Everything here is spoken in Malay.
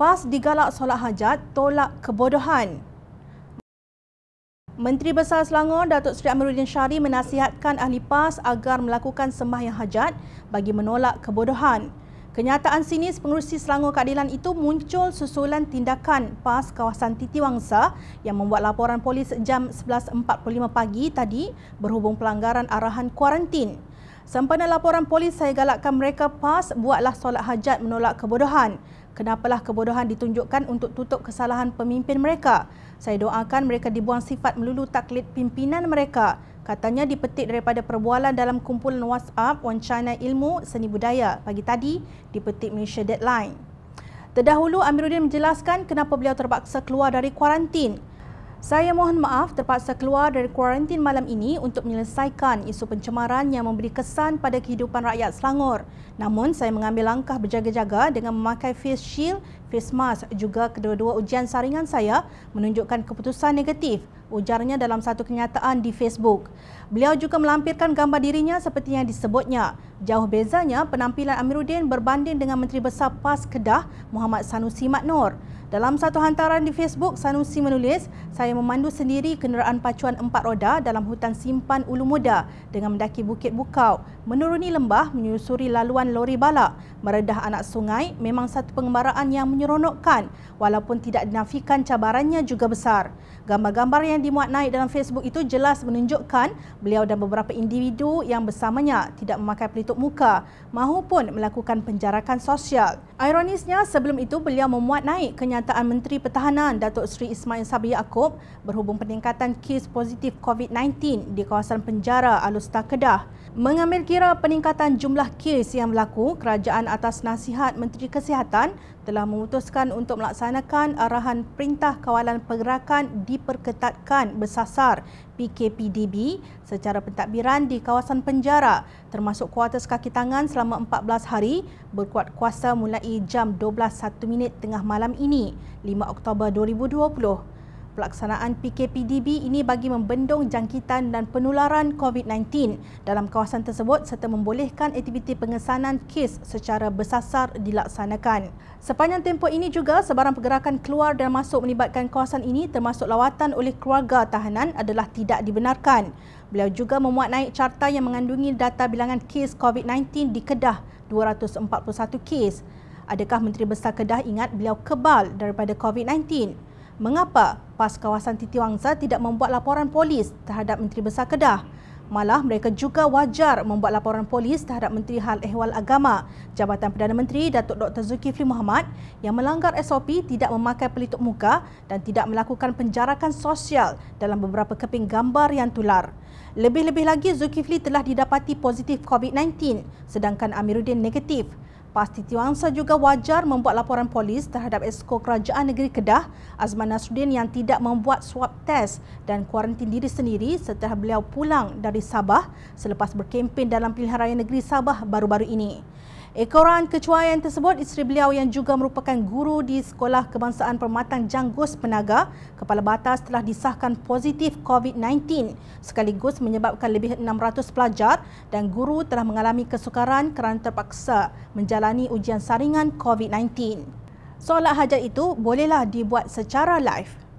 lepas digalak solat hajat tolak kebodohan. Menteri Besar Selangor Datuk Seri Amiruddin Syari menasihatkan ahli PAS agar melakukan sembahyang hajat bagi menolak kebodohan. Kenyataan sinis pengurusi Selangor Keadilan itu muncul susulan tindakan PAS kawasan Titiwangsa yang membuat laporan polis jam 11.45 pagi tadi berhubung pelanggaran arahan kuarantin. Sempena laporan polis saya galakkan mereka PAS buatlah solat hajat menolak kebodohan. Kenapalah kebodohan ditunjukkan untuk tutup kesalahan pemimpin mereka? Saya doakan mereka dibuang sifat melulu taklid pimpinan mereka. Katanya dipetik daripada perbualan dalam kumpulan WhatsApp Wan China Ilmu Seni Budaya pagi tadi Di petik Malaysia Deadline. Terdahulu Amiruddin menjelaskan kenapa beliau terpaksa keluar dari kuarantin saya mohon maaf terpaksa keluar dari kuarantin malam ini untuk menyelesaikan isu pencemaran yang memberi kesan pada kehidupan rakyat Selangor. Namun saya mengambil langkah berjaga-jaga dengan memakai face shield, face mask juga kedua-dua ujian saringan saya menunjukkan keputusan negatif ujarnya dalam satu kenyataan di Facebook. Beliau juga melampirkan gambar dirinya seperti yang disebutnya. Jauh bezanya penampilan Amiruddin berbanding dengan Menteri Besar PAS Kedah Muhammad Sanusi Matnor. Nur. Dalam satu hantaran di Facebook, Sanusi menulis, saya memandu sendiri kenderaan pacuan empat roda dalam hutan simpan Ulu Muda dengan mendaki Bukit Bukau, menuruni lembah, menyusuri laluan lori balak, meredah anak sungai, memang satu pengembaraan yang menyeronokkan walaupun tidak dinafikan cabarannya juga besar. Gambar-gambar yang dimuat naik dalam Facebook itu jelas menunjukkan beliau dan beberapa individu yang bersamanya tidak memakai pelitup muka maupun melakukan penjarakan sosial. Ironisnya, sebelum itu beliau memuat naik kenyataan pernyataan Menteri Pertahanan Datuk Seri Ismail Sabri Yaakob berhubung peningkatan kes positif COVID-19 di kawasan penjara Alustar Kedah. Mengambil kira peningkatan jumlah kes yang berlaku, kerajaan atas nasihat Menteri Kesihatan telah memutuskan untuk melaksanakan arahan Perintah Kawalan Pergerakan diperketatkan bersasar PKPDB secara pentadbiran di kawasan penjara termasuk kuartus kaki tangan selama 14 hari berkuat kuasa mulai jam 12.01 tengah malam ini 5 Oktober 2020 pelaksanaan PKPDB ini bagi membendung jangkitan dan penularan COVID-19 dalam kawasan tersebut serta membolehkan aktiviti pengesanan kes secara bersasar dilaksanakan. Sepanjang tempoh ini juga, sebarang pergerakan keluar dan masuk melibatkan kawasan ini termasuk lawatan oleh keluarga tahanan adalah tidak dibenarkan. Beliau juga memuat naik carta yang mengandungi data bilangan kes COVID-19 di Kedah, 241 kes. Adakah Menteri Besar Kedah ingat beliau kebal daripada COVID-19? Mengapa PAS kawasan Titiwangsa tidak membuat laporan polis terhadap Menteri Besar Kedah? Malah mereka juga wajar membuat laporan polis terhadap Menteri Hal Ehwal Agama, Jabatan Perdana Menteri Datuk Dr. Zulkifli Muhammad yang melanggar SOP tidak memakai pelitup muka dan tidak melakukan penjarakan sosial dalam beberapa keping gambar yang tular. Lebih-lebih lagi Zulkifli telah didapati positif COVID-19 sedangkan Amiruddin negatif. Pasti Tiwangsa juga wajar membuat laporan polis terhadap Esko Kerajaan Negeri Kedah Azman Nasruddin yang tidak membuat swab test dan kuarantin diri sendiri setelah beliau pulang dari Sabah selepas berkempen dalam pilihan raya negeri Sabah baru-baru ini. Ekoran kecuaian tersebut isteri beliau yang juga merupakan guru di Sekolah Kebangsaan Permatang Janggus Penaga, Kepala Batas telah disahkan positif COVID-19 sekaligus menyebabkan lebih 600 pelajar dan guru telah mengalami kesukaran kerana terpaksa menjalani ujian saringan COVID-19. Solat hajat itu bolehlah dibuat secara live.